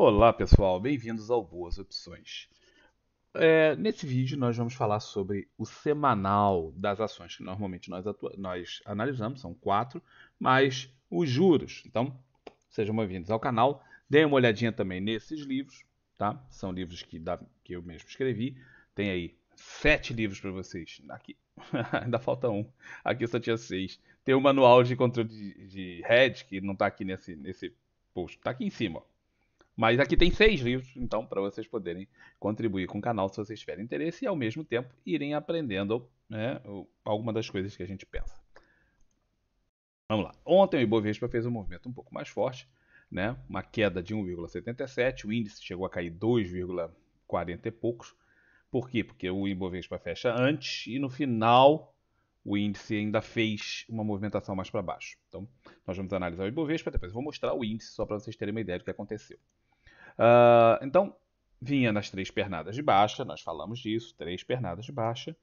Olá pessoal, bem-vindos ao Boas Opções. É, nesse vídeo nós vamos falar sobre o semanal das ações que normalmente nós, nós analisamos, são quatro, mais os juros. Então, sejam bem-vindos ao canal. Deem uma olhadinha também nesses livros, tá? São livros que, que eu mesmo escrevi. Tem aí sete livros para vocês. Aqui ainda falta um. Aqui só tinha seis. Tem o manual de controle de, de head, que não está aqui nesse, nesse post. Está aqui em cima, ó. Mas aqui tem seis livros, então, para vocês poderem contribuir com o canal se vocês tiverem interesse e, ao mesmo tempo, irem aprendendo né, alguma das coisas que a gente pensa. Vamos lá. Ontem o Ibovespa fez um movimento um pouco mais forte, né? uma queda de 1,77, o índice chegou a cair 2,40 e poucos. Por quê? Porque o Ibovespa fecha antes e no final o índice ainda fez uma movimentação mais para baixo. Então, nós vamos analisar o Ibovespa, depois eu vou mostrar o índice só para vocês terem uma ideia do que aconteceu. Ah, então, vinha nas três pernadas de baixa, nós falamos disso, três pernadas de baixa,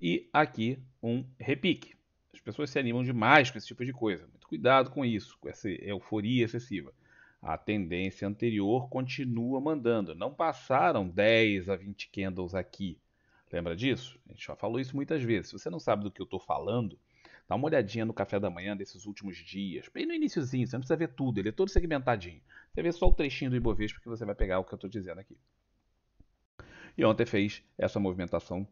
e aqui um repique. As pessoas se animam demais com esse tipo de coisa. Muito cuidado com isso, com essa euforia excessiva. A tendência anterior continua mandando. Não passaram 10 a 20 candles aqui. Lembra disso? A gente já falou isso muitas vezes. Se você não sabe do que eu estou falando, Dá uma olhadinha no café da manhã desses últimos dias, bem no iníciozinho, você não precisa ver tudo, ele é todo segmentadinho. Você vê só o trechinho do Ibovespa que você vai pegar o que eu estou dizendo aqui. E ontem fez essa movimentação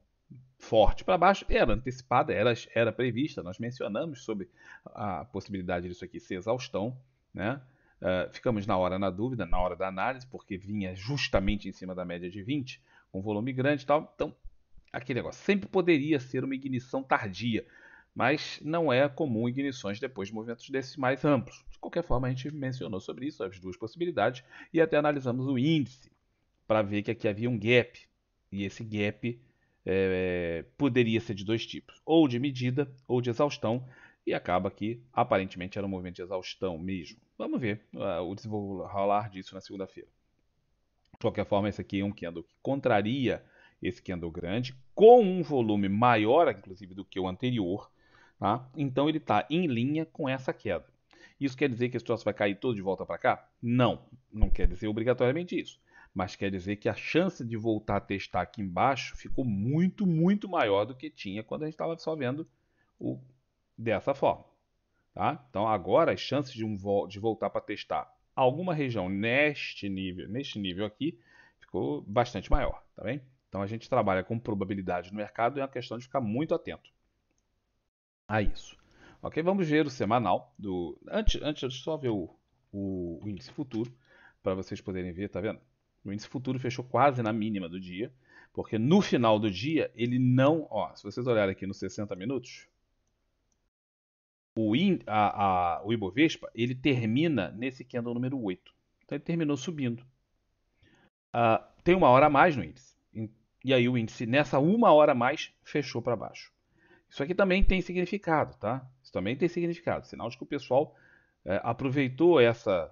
forte para baixo, era antecipada, era, era prevista, nós mencionamos sobre a possibilidade disso aqui ser exaustão, né? Uh, ficamos na hora na dúvida, na hora da análise, porque vinha justamente em cima da média de 20, com volume grande e tal. Então, aquele negócio sempre poderia ser uma ignição tardia mas não é comum ignições depois de movimentos desses mais amplos. De qualquer forma, a gente mencionou sobre isso, as duas possibilidades, e até analisamos o índice para ver que aqui havia um gap, e esse gap é, poderia ser de dois tipos, ou de medida ou de exaustão, e acaba que aparentemente era um movimento de exaustão mesmo. Vamos ver uh, o desenrolar disso na segunda-feira. De qualquer forma, esse aqui é um candle que contraria esse candle grande, com um volume maior, inclusive, do que o anterior, Tá? Então ele está em linha com essa queda. Isso quer dizer que esse troço vai cair todo de volta para cá? Não, não quer dizer obrigatoriamente isso. Mas quer dizer que a chance de voltar a testar aqui embaixo ficou muito, muito maior do que tinha quando a gente estava só vendo o, dessa forma. Tá? Então agora as chances de, um de voltar para testar alguma região neste nível, neste nível aqui, ficou bastante maior, tá bem? Então a gente trabalha com probabilidade no mercado e é uma questão de ficar muito atento a isso. Ok, vamos ver o semanal. Do... Antes, antes só ver o, o, o índice futuro, para vocês poderem ver, tá vendo? O índice futuro fechou quase na mínima do dia, porque no final do dia ele não. Ó, se vocês olharem aqui nos 60 minutos, o, in, a, a, o Ibovespa ele termina nesse candle número 8. Então ele terminou subindo. Uh, tem uma hora a mais no índice. E aí o índice, nessa uma hora a mais, fechou para baixo. Isso aqui também tem significado, tá? Isso também tem significado. Sinal de que o pessoal é, aproveitou essa,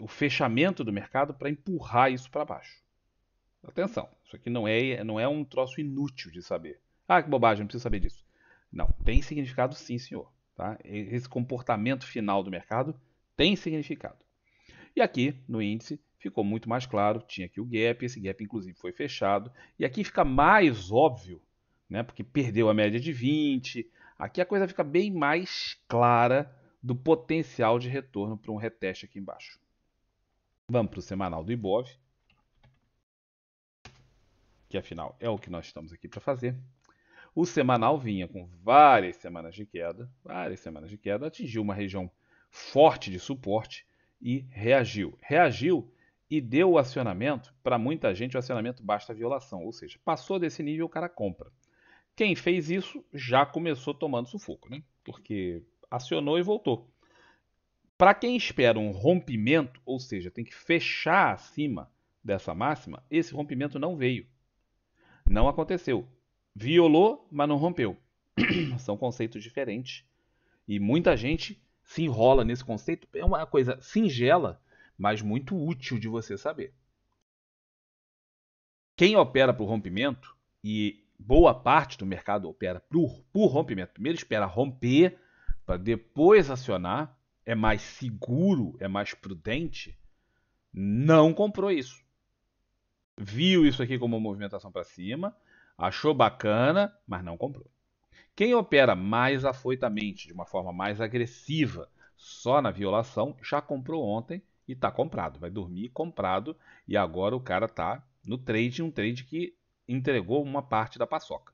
o fechamento do mercado para empurrar isso para baixo. Atenção, isso aqui não é, não é um troço inútil de saber. Ah, que bobagem, não preciso saber disso. Não, tem significado sim, senhor. Tá? Esse comportamento final do mercado tem significado. E aqui, no índice, ficou muito mais claro, tinha aqui o gap, esse gap inclusive foi fechado, e aqui fica mais óbvio né? porque perdeu a média de 20. Aqui a coisa fica bem mais clara do potencial de retorno para um reteste aqui embaixo. Vamos para o semanal do Ibov, que afinal é o que nós estamos aqui para fazer. O semanal vinha com várias semanas de queda, várias semanas de queda, atingiu uma região forte de suporte e reagiu. Reagiu e deu o acionamento, para muita gente o acionamento basta violação, ou seja, passou desse nível o cara compra. Quem fez isso já começou tomando sufoco, né? Porque acionou e voltou. Para quem espera um rompimento, ou seja, tem que fechar acima dessa máxima, esse rompimento não veio. Não aconteceu. Violou, mas não rompeu. São conceitos diferentes. E muita gente se enrola nesse conceito. É uma coisa singela, mas muito útil de você saber. Quem opera para o rompimento e boa parte do mercado opera por, por rompimento. Primeiro espera romper para depois acionar. É mais seguro, é mais prudente. Não comprou isso. Viu isso aqui como uma movimentação para cima, achou bacana, mas não comprou. Quem opera mais afoitamente, de uma forma mais agressiva, só na violação, já comprou ontem e está comprado. Vai dormir comprado e agora o cara está no trade, um trade que entregou uma parte da paçoca.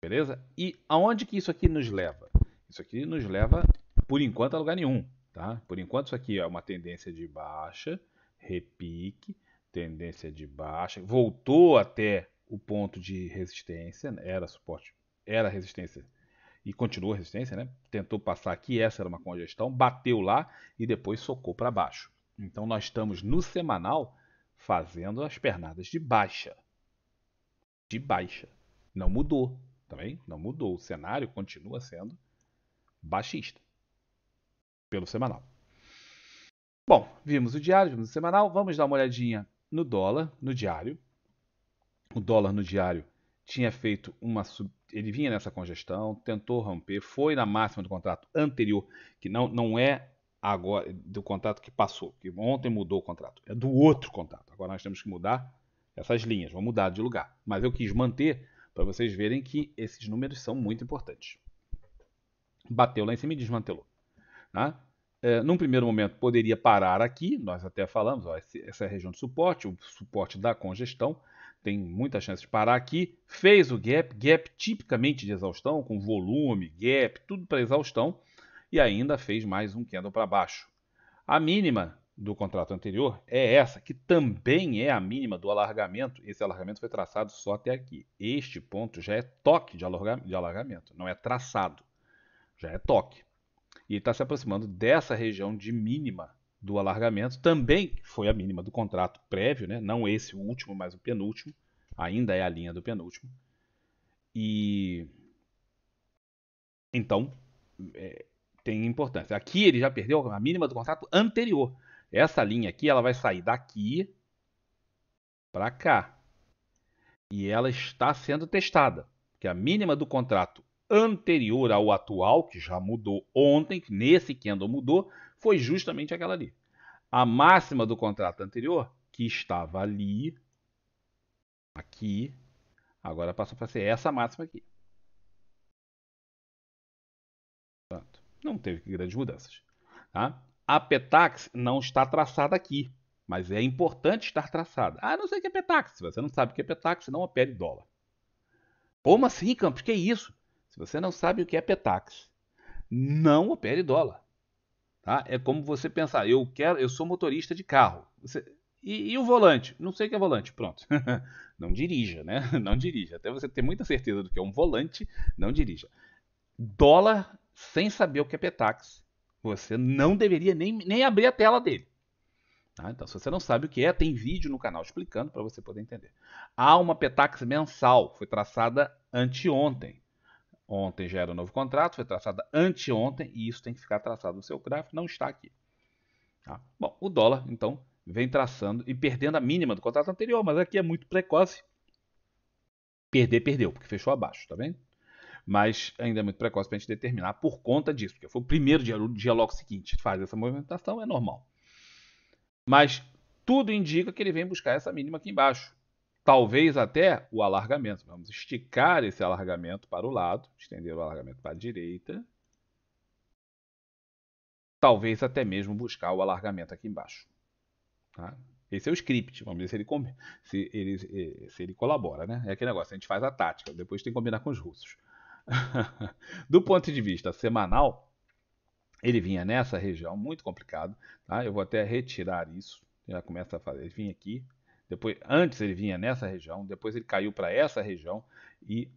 Beleza? E aonde que isso aqui nos leva? Isso aqui nos leva, por enquanto, a lugar nenhum. Tá? Por enquanto, isso aqui é uma tendência de baixa, repique, tendência de baixa, voltou até o ponto de resistência, né? era suporte, era resistência e continuou resistência, né? Tentou passar aqui, essa era uma congestão, bateu lá e depois socou para baixo. Então nós estamos no semanal fazendo as pernadas de baixa de baixa. Não mudou, também tá não mudou. O cenário continua sendo baixista pelo semanal. Bom, vimos o diário, vimos o semanal. Vamos dar uma olhadinha no dólar, no diário. O dólar no diário tinha feito uma sub... ele vinha nessa congestão, tentou romper, foi na máxima do contrato anterior, que não, não é agora do contrato que passou, que ontem mudou o contrato, é do outro contrato. Agora nós temos que mudar essas linhas, vão mudar de lugar. Mas eu quis manter para vocês verem que esses números são muito importantes. Bateu lá em cima e desmantelou. Né? É, num primeiro momento poderia parar aqui, nós até falamos, ó, essa é a região de suporte, o suporte da congestão, tem muita chance de parar aqui. Fez o gap, gap tipicamente de exaustão, com volume, gap, tudo para exaustão, e ainda fez mais um candle para baixo. A mínima do contrato anterior é essa, que também é a mínima do alargamento. Esse alargamento foi traçado só até aqui. Este ponto já é toque de, alargamento, não é traçado, já é toque. E está se aproximando dessa região de mínima do alargamento, também foi a mínima do contrato prévio, né? não esse último, mas o penúltimo, ainda é a linha do penúltimo. E então é, tem importância. Aqui ele já perdeu a mínima do contrato anterior. Essa linha aqui, ela vai sair daqui para cá. E ela está sendo testada, porque a mínima do contrato anterior ao atual, que já mudou ontem, nesse candle mudou, foi justamente aquela ali. A máxima do contrato anterior, que estava ali, aqui, agora passa para ser essa máxima aqui. Pronto. Não teve grandes mudanças. Tá? A Petax não está traçada aqui, mas é importante estar traçada. Ah, não sei o que é Petax. Se você não sabe o que é Petax, não opere dólar. Como assim, Campos? Que isso? Se você não sabe o que é Petax, não opere dólar. Tá? É como você pensar, eu quero, eu sou motorista de carro. Você, e, e, o volante? Não sei o que é volante. Pronto. não dirija, né? Não dirija. Até você ter muita certeza do que é um volante, não dirija. Dólar sem saber o que é Petax você não deveria nem, nem abrir a tela dele. Tá? Então, se você não sabe o que é, tem vídeo no canal explicando para você poder entender. Há uma petax mensal, foi traçada anteontem. Ontem já era o um novo contrato, foi traçada anteontem e isso tem que ficar traçado no seu gráfico, não está aqui. Tá? Bom, o dólar, então, vem traçando e perdendo a mínima do contrato anterior, mas aqui é muito precoce. Perder, perdeu, porque fechou abaixo, tá vendo? mas ainda é muito precoce para a gente determinar por conta disso, porque foi o primeiro dia, o dia logo seguinte. Faz essa movimentação, é normal. Mas tudo indica que ele vem buscar essa mínima aqui embaixo. Talvez até o alargamento. Vamos esticar esse alargamento para o lado, estender o alargamento para a direita. Talvez até mesmo buscar o alargamento aqui embaixo. Tá? Esse é o script. Vamos ver se ele, se ele, eh, se ele colabora, né? É aquele negócio, a gente faz a tática, depois tem que combinar com os russos. Do ponto de vista semanal, ele vinha nessa região, muito complicado. Tá? Eu vou até retirar isso. Já começa a fazer. Ele vinha aqui. Depois, antes ele vinha nessa região, depois ele caiu para essa região e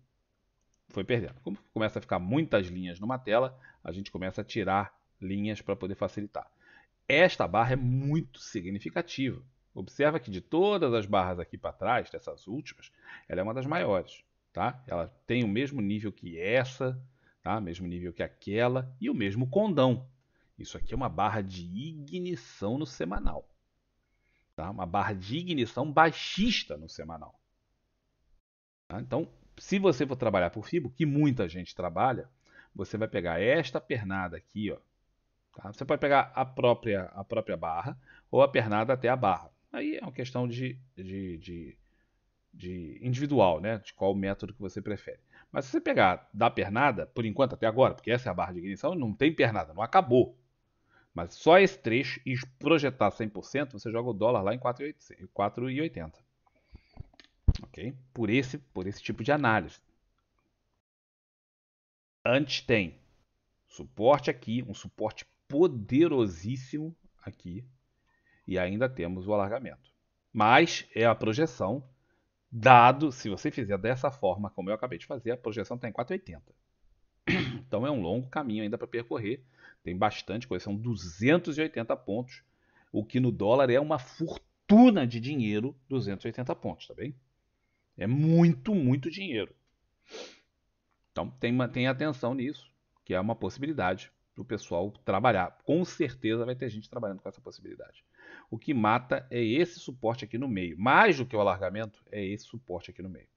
foi perdendo. Como começa a ficar muitas linhas numa tela, a gente começa a tirar linhas para poder facilitar. Esta barra é muito significativa. Observa que de todas as barras aqui para trás, dessas últimas, ela é uma das maiores tá? Ela tem o mesmo nível que essa, tá? Mesmo nível que aquela e o mesmo condão. Isso aqui é uma barra de ignição no semanal, tá? Uma barra de ignição baixista no semanal. Tá? Então, se você for trabalhar por fibo que muita gente trabalha, você vai pegar esta pernada aqui, ó. Tá? Você pode pegar a própria, a própria barra ou a pernada até a barra. Aí é uma questão de, de, de de individual, né? De qual método que você prefere. Mas se você pegar da pernada, por enquanto até agora, porque essa é a barra de ignição, não tem pernada, não acabou. Mas só esse trecho e projetar 100%, você joga o dólar lá em 4,80. OK? Por esse, por esse tipo de análise. Antes tem suporte aqui, um suporte poderosíssimo aqui e ainda temos o alargamento. Mas é a projeção dado, se você fizer dessa forma, como eu acabei de fazer, a projeção está em 480. Então é um longo caminho ainda para percorrer. Tem bastante coisa, são 280 pontos, o que no dólar é uma fortuna de dinheiro, 280 pontos, tá bem? É muito, muito dinheiro. Então tem, tem atenção nisso, que é uma possibilidade do pessoal trabalhar. Com certeza vai ter gente trabalhando com essa possibilidade. O que mata é esse suporte aqui no meio. Mais do que o alargamento, é esse suporte aqui no meio.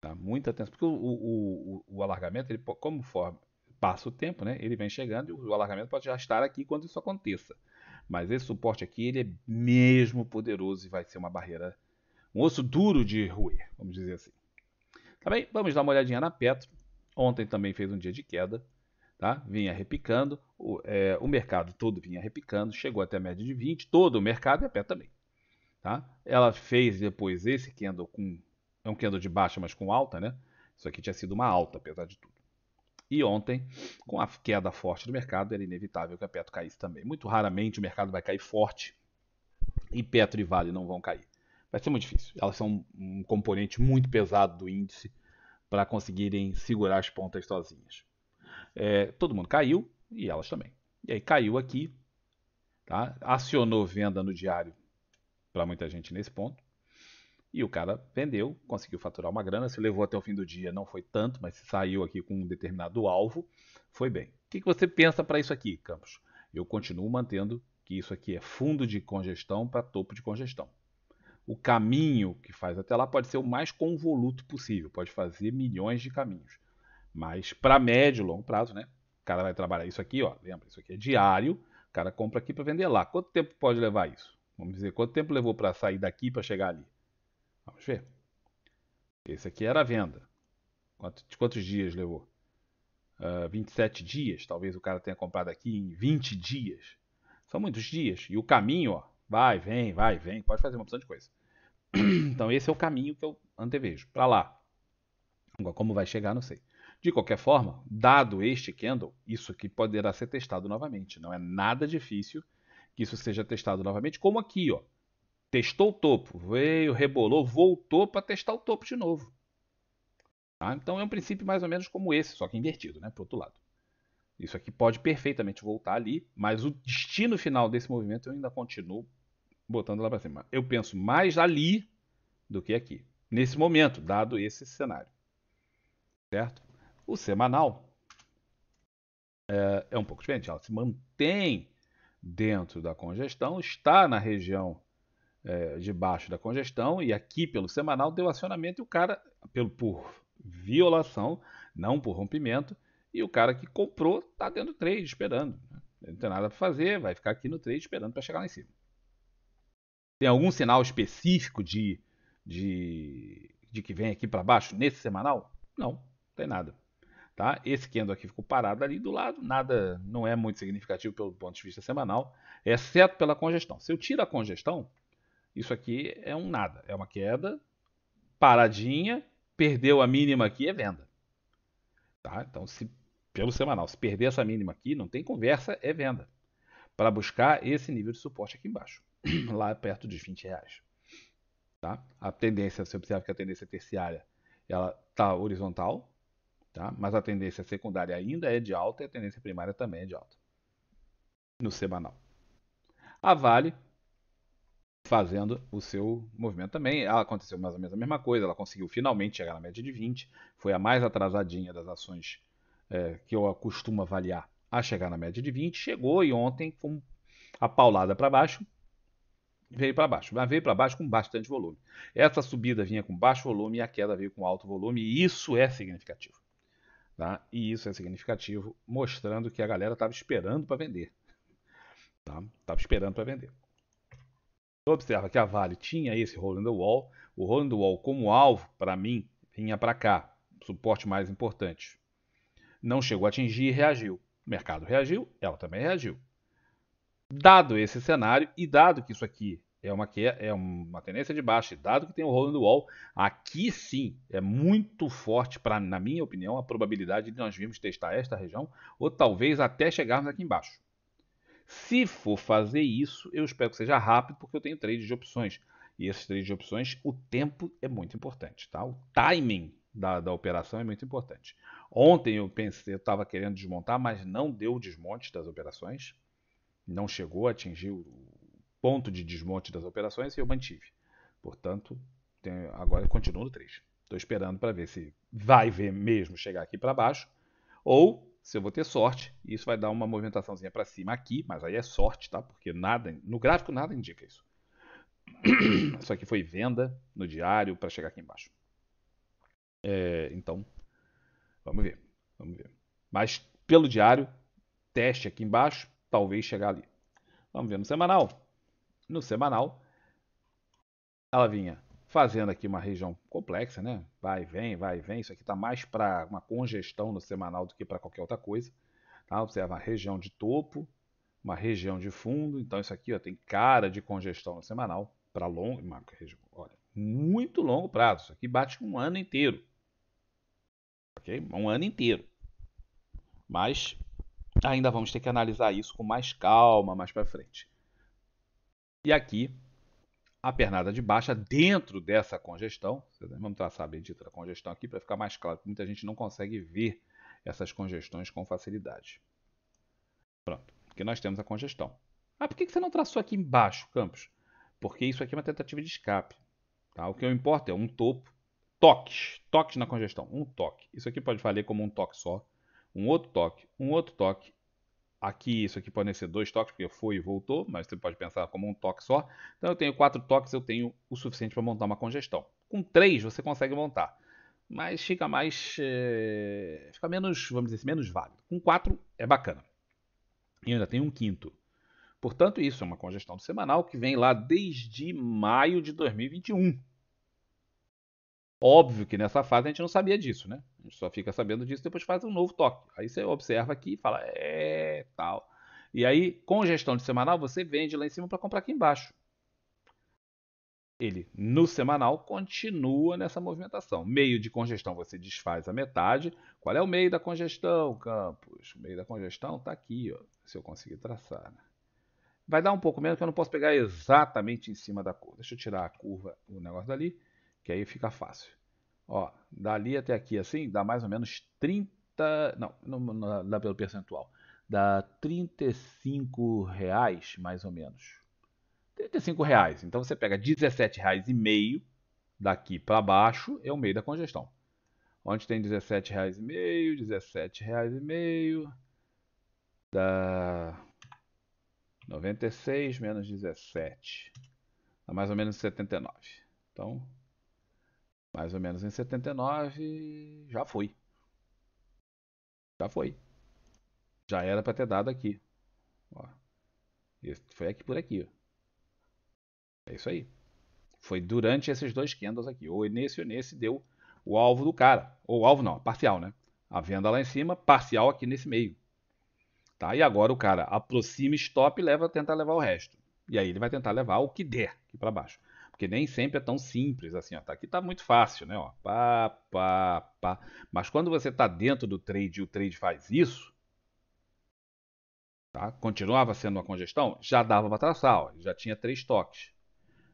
Tá? Muita atenção, porque o, o, o, o alargamento, ele, como forma, passa o tempo, né? ele vem chegando e o alargamento pode já estar aqui quando isso aconteça. Mas esse suporte aqui, ele é mesmo poderoso e vai ser uma barreira, um osso duro de roer, vamos dizer assim. Tá bem? Vamos dar uma olhadinha na Petro. Ontem também fez um dia de queda. Tá? Vinha repicando, o, é, o mercado todo vinha repicando, chegou até a média de 20, todo o mercado e é a pé também. Tá? Ela fez depois esse candle com. É um candle de baixa, mas com alta, né? Isso aqui tinha sido uma alta, apesar de tudo. E ontem, com a queda forte do mercado, era inevitável que a Petro caísse também. Muito raramente o mercado vai cair forte e Petro e Vale não vão cair. Vai ser muito difícil. Elas são um componente muito pesado do índice para conseguirem segurar as pontas sozinhas. É, todo mundo caiu e elas também. E aí caiu aqui, tá? acionou venda no diário para muita gente nesse ponto. E o cara vendeu, conseguiu faturar uma grana, se levou até o fim do dia, não foi tanto, mas saiu aqui com um determinado alvo, foi bem. O que, que você pensa para isso aqui, Campos? Eu continuo mantendo que isso aqui é fundo de congestão para topo de congestão. O caminho que faz até lá pode ser o mais convoluto possível, pode fazer milhões de caminhos. Mas para médio e longo prazo, né? O cara vai trabalhar isso aqui, ó. Lembra, isso aqui é diário. O cara compra aqui para vender lá. Quanto tempo pode levar isso? Vamos dizer, quanto tempo levou para sair daqui para chegar ali? Vamos ver. Esse aqui era a venda. Quanto, quantos dias levou? Uh, ah, 27 dias. Talvez o cara tenha comprado aqui em 20 dias. São muitos dias. E o caminho, ó, vai, vem, vai, vem. Pode fazer uma opção de coisa. Então esse é o caminho que eu antevejo. Para lá. como vai chegar, não sei. De qualquer forma, dado este candle, isso aqui poderá ser testado novamente. Não é nada difícil que isso seja testado novamente, como aqui, ó. Testou o topo, veio, rebolou, voltou para testar o topo de novo. Tá? Então é um princípio mais ou menos como esse, só que invertido, né, para outro lado. Isso aqui pode perfeitamente voltar ali, mas o destino final desse movimento eu ainda continuo botando lá para cima. Eu penso mais ali do que aqui, nesse momento, dado esse cenário. Certo? O semanal é, é um pouco diferente, ela se mantém dentro da congestão, está na região é, baixo da congestão e aqui pelo semanal deu acionamento e o cara, pelo, por violação, não por rompimento, e o cara que comprou está dentro do trade esperando. Né? não tem nada para fazer, vai ficar aqui no trade esperando para chegar lá em cima. Tem algum sinal específico de, de, de que vem aqui para baixo nesse semanal? Não, não tem nada. Tá? Esse candle aqui ficou parado ali do lado, nada não é muito significativo pelo ponto de vista semanal, exceto pela congestão. Se eu tiro a congestão, isso aqui é um nada, é uma queda paradinha, perdeu a mínima aqui é venda. Tá? Então, se pelo semanal, se perder essa mínima aqui, não tem conversa, é venda. Para buscar esse nível de suporte aqui embaixo, lá perto dos 20 reais. Tá? A tendência, você observa que a tendência terciária ela está horizontal, Tá? Mas a tendência secundária ainda é de alta e a tendência primária também é de alta. No semanal. A Vale fazendo o seu movimento também. Ela aconteceu mais ou menos a mesma coisa. Ela conseguiu finalmente chegar na média de 20. Foi a mais atrasadinha das ações é, que eu costumo avaliar a chegar na média de 20. Chegou e ontem, com a paulada para baixo, veio para baixo. Mas veio para baixo com bastante volume. Essa subida vinha com baixo volume e a queda veio com alto volume. E isso é significativo. Tá? E isso é significativo, mostrando que a galera estava esperando para vender. Estava tá? esperando para vender. Observa que a Vale tinha esse rolling the wall. O rolling the wall como alvo, para mim, vinha para cá. Suporte mais importante. Não chegou a atingir e reagiu. O mercado reagiu, ela também reagiu. Dado esse cenário e dado que isso aqui é uma, que é, é uma tendência de baixa. Dado que tem o Roland Wall, aqui sim é muito forte, pra, na minha opinião, a probabilidade de nós virmos testar esta região ou talvez até chegarmos aqui embaixo. Se for fazer isso, eu espero que seja rápido, porque eu tenho trades de opções. E esses trades de opções, o tempo é muito importante. Tá? O timing da, da operação é muito importante. Ontem eu pensei, eu estava querendo desmontar, mas não deu o desmonte das operações. Não chegou a atingir o ponto de desmonte das operações e eu mantive. Portanto, tenho, agora eu continuo no 3. Estou esperando para ver se vai ver mesmo chegar aqui para baixo ou se eu vou ter sorte. Isso vai dar uma movimentaçãozinha para cima aqui, mas aí é sorte, tá? Porque nada no gráfico nada indica isso. Isso aqui foi venda no diário para chegar aqui embaixo. É, então, vamos ver, vamos ver. Mas pelo diário, teste aqui embaixo, talvez chegar ali. Vamos ver no semanal no semanal, ela vinha fazendo aqui uma região complexa, né? Vai, vem, vai, vem. Isso aqui está mais para uma congestão no semanal do que para qualquer outra coisa. Tá? Observa a região de topo, uma região de fundo. Então, isso aqui ó, tem cara de congestão no semanal para longo, região, olha, muito longo prazo. Isso aqui bate um ano inteiro. Ok? Um ano inteiro. Mas ainda vamos ter que analisar isso com mais calma mais para frente. E aqui, a pernada de baixa, dentro dessa congestão, vamos traçar a bendita da congestão aqui para ficar mais claro, porque muita gente não consegue ver essas congestões com facilidade. Pronto, aqui nós temos a congestão. Ah, por que você não traçou aqui embaixo, Campos? Porque isso aqui é uma tentativa de escape. Tá? O que eu importa é um topo, toques, toques na congestão, um toque. Isso aqui pode valer como um toque só, um outro toque, um outro toque Aqui, isso aqui pode ser dois toques, porque foi e voltou, mas você pode pensar como um toque só. Então eu tenho quatro toques, eu tenho o suficiente para montar uma congestão. Com três você consegue montar, mas fica mais, é... fica menos, vamos dizer, assim, menos válido. Com quatro é bacana. E ainda tem um quinto. Portanto, isso é uma congestão semanal que vem lá desde maio de 2021. Óbvio que nessa fase a gente não sabia disso, né? A gente só fica sabendo disso depois faz um novo toque. Aí você observa aqui e fala, é, tal. E aí, com gestão de semanal, você vende lá em cima para comprar aqui embaixo. Ele, no semanal, continua nessa movimentação. Meio de congestão você desfaz a metade. Qual é o meio da congestão, Campos? O meio da congestão está aqui, ó, se eu conseguir traçar. Né? Vai dar um pouco menos, porque eu não posso pegar exatamente em cima da curva. Deixa eu tirar a curva, o negócio dali que aí fica fácil. Ó, dali até aqui assim, dá mais ou menos 30, não, não, não dá pelo percentual, dá 35 reais mais ou menos. 35 reais. Então você pega 17 reais e meio daqui para baixo é o meio da congestão. Onde tem 17 reais e meio, 17 reais e meio, dá 96 menos 17, dá mais ou menos 79. Então mais ou menos em 79, já foi. Já foi. Já era para ter dado aqui. Ó. Esse foi aqui por aqui. Ó. É isso aí. Foi durante esses dois candles aqui. Ou nesse ou nesse deu o alvo do cara. Ou alvo não, parcial, né? A venda lá em cima, parcial aqui nesse meio. Tá? E agora o cara aproxima stop e leva, tenta levar o resto. E aí ele vai tentar levar o que der aqui para baixo. Porque nem sempre é tão simples assim, ó. Tá, aqui tá muito fácil, né? Ó, pá, pá, pá. Mas quando você tá dentro do trade e o trade faz isso, tá? Continuava sendo uma congestão, já dava para traçar, ó. Já tinha três toques.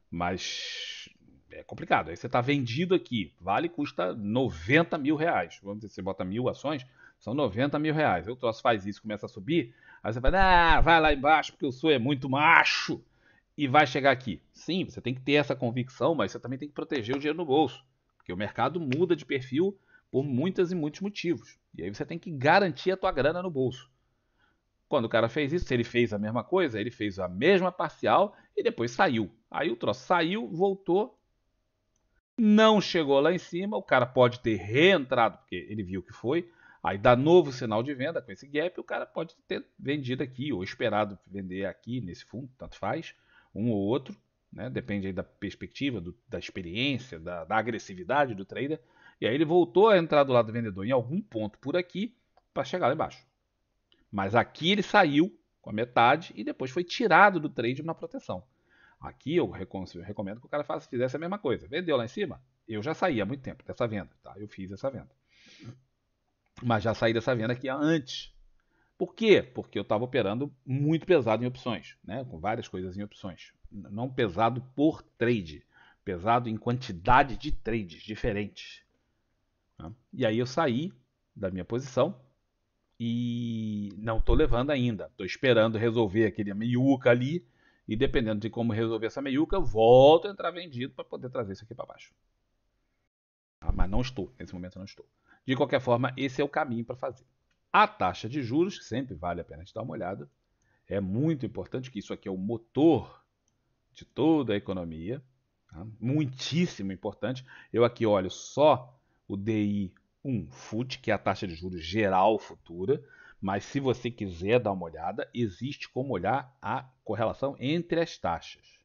Mas é complicado. Aí você tá vendido aqui. Vale custa 90 mil reais. Vamos dizer, você bota mil ações, são 90 mil reais. o troço faz isso, começa a subir. Aí você vai, ah, vai lá embaixo porque o sou é muito macho e vai chegar aqui. Sim, você tem que ter essa convicção, mas você também tem que proteger o dinheiro no bolso, porque o mercado muda de perfil por muitas e muitos motivos. E aí você tem que garantir a tua grana no bolso. Quando o cara fez isso, ele fez a mesma coisa, ele fez a mesma parcial e depois saiu. Aí o troço saiu, voltou, não chegou lá em cima, o cara pode ter reentrado, porque ele viu que foi, aí dá novo sinal de venda com esse gap, o cara pode ter vendido aqui ou esperado vender aqui nesse fundo, tanto faz um ou outro, né? depende aí da perspectiva, do, da experiência, da, da agressividade do trader. E aí ele voltou a entrar do lado do vendedor em algum ponto por aqui para chegar lá embaixo. Mas aqui ele saiu com a metade e depois foi tirado do trade na proteção. Aqui eu recomendo que o cara faça, fizesse a mesma coisa. Vendeu lá em cima? Eu já saí há muito tempo dessa venda, tá? Eu fiz essa venda. Mas já saí dessa venda aqui antes por quê? Porque eu estava operando muito pesado em opções, né? com várias coisas em opções. Não pesado por trade, pesado em quantidade de trades diferentes. Tá? E aí eu saí da minha posição e não estou levando ainda. Estou esperando resolver aquele meiuca ali e dependendo de como resolver essa meiuca, volto a entrar vendido para poder trazer isso aqui para baixo. Tá? Mas não estou, nesse momento não estou. De qualquer forma, esse é o caminho para fazer. A taxa de juros, que sempre vale a pena a dar uma olhada, é muito importante, que isso aqui é o motor de toda a economia, tá? muitíssimo importante. Eu aqui olho só o DI 1 FUT, que é a taxa de juros geral futura, mas se você quiser dar uma olhada, existe como olhar a correlação entre as taxas.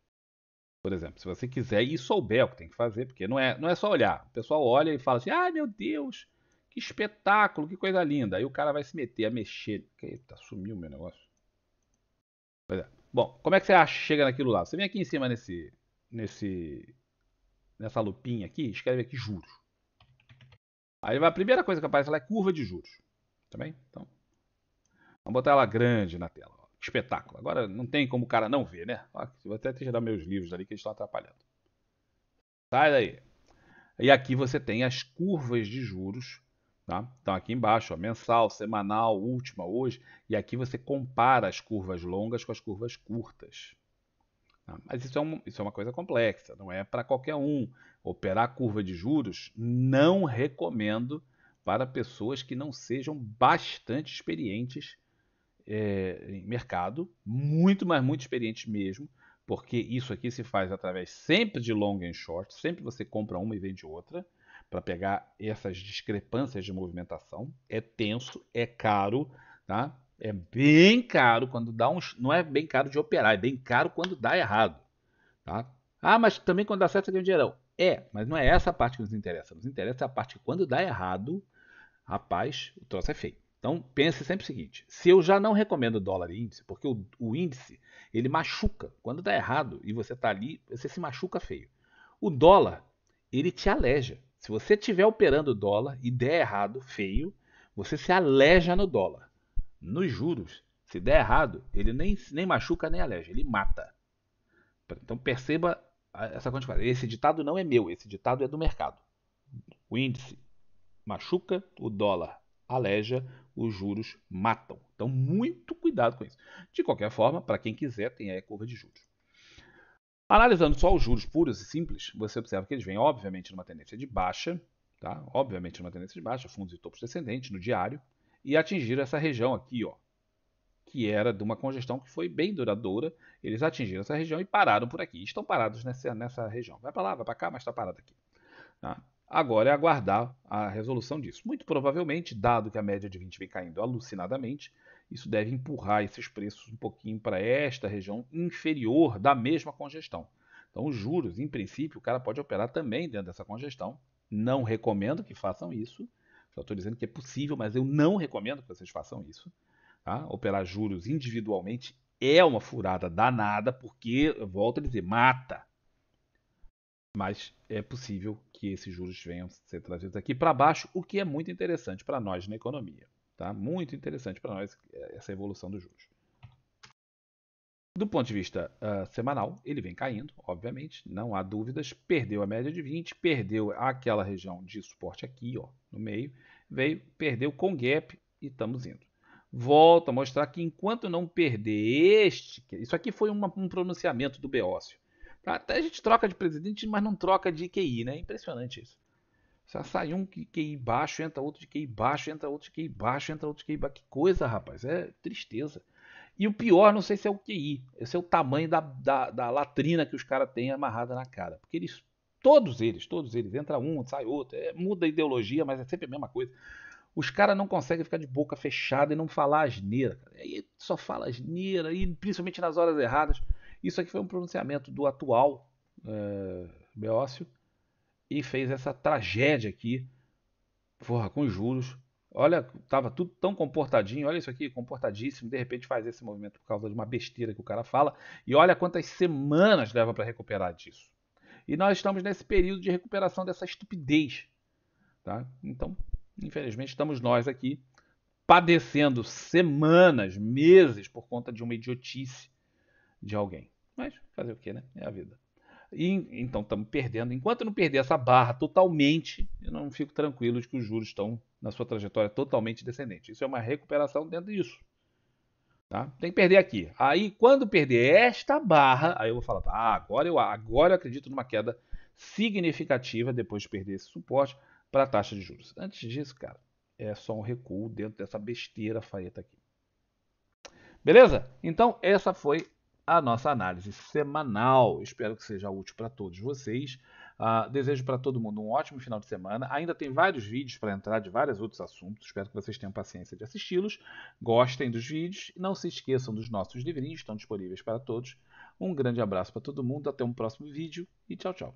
Por exemplo, se você quiser e souber o que tem que fazer, porque não é, não é só olhar. O pessoal olha e fala assim: ai ah, meu Deus, que espetáculo, que coisa linda. Aí o cara vai se meter a mexer. Eita, sumiu meu negócio. Pois é. Bom, como é que você acha, chega naquilo lá? Você vem aqui em cima nesse, nesse, nessa lupinha aqui, escreve aqui juros. Aí a primeira coisa que aparece lá é curva de juros. Tá bem? Então, vamos botar ela grande na tela. Ó. Espetáculo. Agora não tem como o cara não ver, né? Ó, vou até tirar meus livros ali que eles estão atrapalhando. Sai daí. E aqui você tem as curvas de juros Tá? Então aqui embaixo, ó, mensal, semanal, última, hoje, e aqui você compara as curvas longas com as curvas curtas. Tá? Mas isso é, um, isso é uma coisa complexa, não é para qualquer um. Operar curva de juros não recomendo para pessoas que não sejam bastante experientes é, em mercado, muito, mas muito experientes mesmo, porque isso aqui se faz através sempre de long and short, sempre você compra uma e vende outra para pegar essas discrepâncias de movimentação. É tenso, é caro, tá? É bem caro quando dá uns. Não é bem caro de operar, é bem caro quando dá errado. Tá? Ah, mas também quando dá certo você ganha um dinheirão. É, mas não é essa parte que nos interessa. Nos interessa é a parte que quando dá errado, rapaz, o troço é feio. Então pense sempre o seguinte: se eu já não recomendo dólar e índice, porque o, o índice ele machuca. Quando dá errado e você está ali, você se machuca feio. O dólar ele te aleja. Se você estiver operando dólar e der errado, feio, você se aleja no dólar. Nos juros, se der errado, ele nem, nem machuca nem aleja, ele mata. Então perceba essa quantidade. Esse ditado não é meu, esse ditado é do mercado. O índice machuca, o dólar aleja, os juros matam. Então muito cuidado com isso. De qualquer forma, para quem quiser, tem a curva de juros. Analisando só os juros puros e simples, você observa que eles vêm, obviamente, numa tendência de baixa, tá? obviamente numa tendência de baixa, fundos e topos descendentes no diário, e atingiram essa região aqui, ó, que era de uma congestão que foi bem duradoura. Eles atingiram essa região e pararam por aqui. Estão parados nessa, nessa região. Vai para lá, vai para cá, mas está parado aqui. Tá? Agora é aguardar a resolução disso. Muito provavelmente, dado que a média de 20 vem caindo alucinadamente, isso deve empurrar esses preços um pouquinho para esta região inferior da mesma congestão. Então, os juros, em princípio, o cara pode operar também dentro dessa congestão. Não recomendo que façam isso. Só estou dizendo que é possível, mas eu não recomendo que vocês façam isso. Tá? Operar juros individualmente é uma furada danada, porque, volto a dizer, mata. Mas é possível que esses juros venham a ser trazidos aqui para baixo, o que é muito interessante para nós na economia. Tá? Muito interessante para nós eh, essa evolução dos juros. Do ponto de vista uh, semanal, ele vem caindo, obviamente, não há dúvidas. Perdeu a média de 20, perdeu aquela região de suporte aqui, ó, no meio, veio, perdeu com gap e estamos indo. Volto a mostrar que enquanto não perder este, isso aqui foi uma, um pronunciamento do Beócio. Tá? Até a gente troca de presidente, mas não troca de QI, né? É impressionante isso. Só sai um que QI é baixo, entra outro de QI é baixo, entra outro de QI é baixo, entra outro de QI baixo. Que coisa, rapaz. É tristeza. E o pior, não sei se é o QI, esse é o tamanho da, da, da latrina que os caras têm amarrada na cara. Porque eles, todos eles, todos eles, entra um, sai outro, é, muda a ideologia, mas é sempre a mesma coisa. Os caras não conseguem ficar de boca fechada e não falar asneira. Aí só fala asneira, e principalmente nas horas erradas. Isso aqui foi um pronunciamento do atual é, Beócio e fez essa tragédia aqui, porra, com juros. Olha, tava tudo tão comportadinho, olha isso aqui, comportadíssimo, de repente faz esse movimento por causa de uma besteira que o cara fala, e olha quantas semanas leva para recuperar disso. E nós estamos nesse período de recuperação dessa estupidez, tá? Então, infelizmente, estamos nós aqui padecendo semanas, meses por conta de uma idiotice de alguém. Mas fazer o que, né? É a vida. E, então estamos perdendo. Enquanto eu não perder essa barra totalmente, eu não fico tranquilo de que os juros estão na sua trajetória totalmente descendente. Isso é uma recuperação dentro disso. Tá? Tem que perder aqui. Aí, quando perder esta barra, aí eu vou falar, ah, agora eu, agora eu acredito numa queda significativa depois de perder esse suporte para a taxa de juros. Antes disso, cara, é só um recuo dentro dessa besteira faeta aqui. Beleza? Então, essa foi a nossa análise semanal. Espero que seja útil para todos vocês. Uh, desejo para todo mundo um ótimo final de semana. Ainda tem vários vídeos para entrar de vários outros assuntos. Espero que vocês tenham paciência de assisti-los. Gostem dos vídeos. Não se esqueçam dos nossos livrinhos, estão disponíveis para todos. Um grande abraço para todo mundo. Até um próximo vídeo e tchau, tchau.